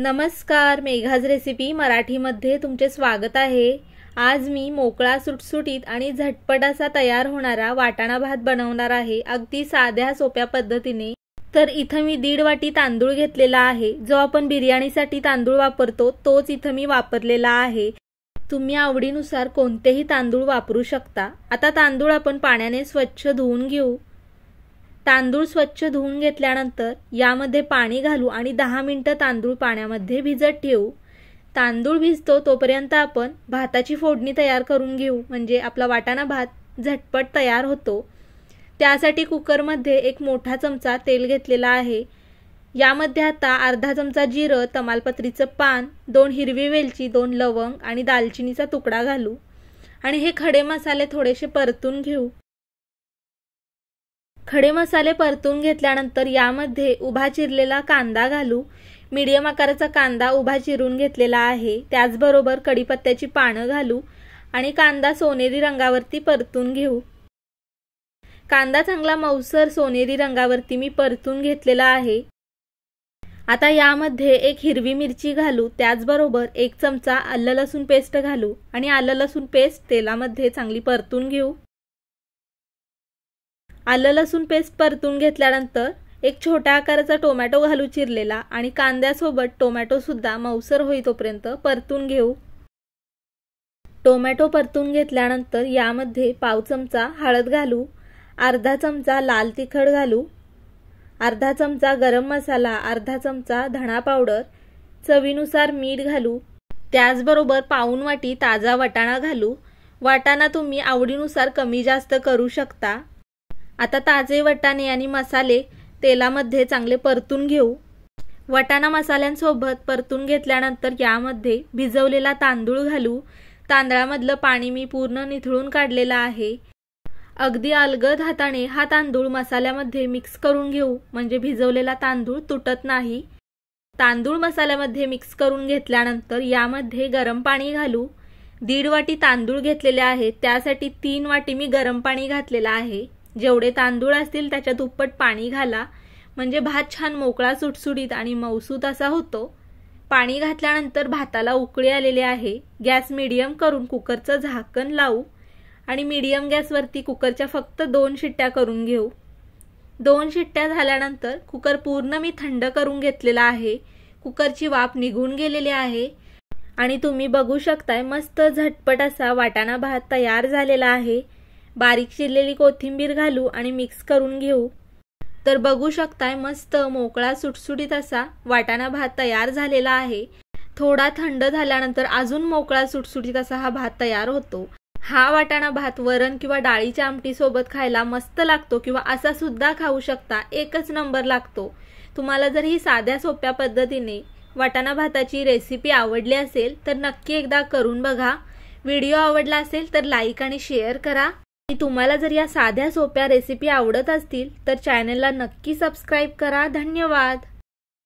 नमस्कार मेघाज रेसिपी मराठीमध्ये तुमचे स्वागत आहे आज मी मोकळा सुटसुटीत आणि झटपट असा तयार होणारा वाटाणा भात बनवणार आहे अगदी साध्या सोप्या पद्धतीने तर इथं मी दीड वाटी तांदूळ घेतलेला आहे जो आपण बिर्याणीसाठी तांदूळ वापरतो तोच इथं मी वापरलेला आहे तुम्ही आवडीनुसार कोणतेही तांदूळ वापरू शकता आता तांदूळ आपण पाण्याने स्वच्छ धुवून घेऊ तांदूळ स्वच्छ धुवून घेतल्यानंतर यामध्ये पाणी घालू आणि दहा मिनटं तांदूळ पाण्यामध्ये भिजत ठेवू तांदूळ भिजतो तोपर्यंत आपण भाताची फोडणी तयार करून घेऊ म्हणजे आपला वाटाणा भात झटपट तयार होतो त्यासाठी कुकरमध्ये एक मोठा चमचा तेल घेतलेला आहे यामध्ये आता अर्धा चमचा जिरं तमालपत्रीचं पान दोन हिरवी वेलची दोन लवंग आणि दालचिनीचा तुकडा घालू आणि हे खडे मसाले थोडेसे परतून घेऊ खडे मसाले परतून घेतल्यानंतर यामध्ये उभा चिरलेला कांदा घालू मीडियम आकाराचा कांदा उभा चिरून घेतलेला आहे त्याचबरोबर कढीपत्त्याची पानं घालू आणि कांदा सोनेरी रंगावरती परतून घेऊ कांदा चांगला मऊसर सोनेरी रंगावरती मी परतून घेतलेला आहे आता यामध्ये एक हिरवी मिरची घालू त्याचबरोबर एक चमचा आलं लसूण पेस्ट घालू आणि आलं लसूण पेस्ट तेलामध्ये चांगली परतून घेऊ आलं लसूण पेस्ट परतून घेतल्यानंतर एक छोट्या आकाराचा टोमॅटो घालू चिरलेला आणि कांद्यासोबत टोमॅटोसुद्धा मऊसर तोपर्यंत परतून घेऊ टोमॅटो परतून घेतल्यानंतर यामध्ये पाव चमचा हळद घालू अर्धा चमचा लाल तिखट घालू अर्धा चमचा गरम मसाला अर्धा चमचा धणा पावडर चवीनुसार मीठ घालू त्याचबरोबर पाऊन वाटी ताजा वाटाणा घालू वाटाणा तुम्ही आवडीनुसार कमी जास्त करू शकता आता ताजे वटाणे आणि मसाले तेलामध्ये चांगले परतून घेऊ वटाणा मसाल्यांसोबत परतून घेतल्यानंतर यामध्ये भिजवलेला तांदूळ घालू तांदळामधलं पाणी मी पूर्ण निथळून काढलेलं आहे अगदी अलगद हाताने हा तांदूळ मसाल्यामध्ये मिक्स करून घेऊ म्हणजे भिजवलेला तांदूळ तुटत नाही तांदूळ मसाल्यामध्ये मिक्स करून घेतल्यानंतर यामध्ये गरम पाणी घालू दीड वाटी तांदूळ घेतलेले आहे त्यासाठी तीन वाटी मी गरम पाणी घातलेलं आहे जेवढे तांदूळ असतील त्याच्या दुप्पट पाणी घाला म्हणजे भात छान मोकळा सुटसुटीत आणि मौसूत असा होतो पाणी घातल्यानंतर भाताला उकळी आलेले आहे गॅस मिडियम करून कुकरचं झाकण लावू आणि मीडियम गॅसवरती कुकरच्या फक्त दोन शिट्ट्या करून घेऊ दोन शिट्ट्या झाल्यानंतर कुकर पूर्ण मी थंड करून घेतलेला आहे कुकरची वाफ निघून गेलेली आहे आणि तुम्ही बघू शकताय मस्त झटपट असा वाटाणा भात तयार झालेला आहे बारीक चिरलेली कोथिंबीर घालू आणि मिक्स करून घेऊ तर बघू शकताय मस्त मोकळा सुटसुटीत असा वाटाणा भात तयार झालेला आहे थोडा थंड झाल्यानंतर अजून मोकळा सुटसुटीत असा हा भात तयार होतो हा वाटाणा भात वरण किंवा डाळीच्या आमटीसोबत खायला मस्त लागतो किंवा असा सुद्धा खाऊ शकता एकच नंबर लागतो तुम्हाला जर ही साध्या सोप्या पद्धतीने वाटाणा भाताची रेसिपी आवडली असेल तर नक्की एकदा करून बघा व्हिडिओ आवडला असेल तर लाईक आणि शेअर करा तुम्हाला जर या साध्या सोप्या रेसिपी आवडत असतील तर चॅनलला नक्की सबस्क्राईब करा धन्यवाद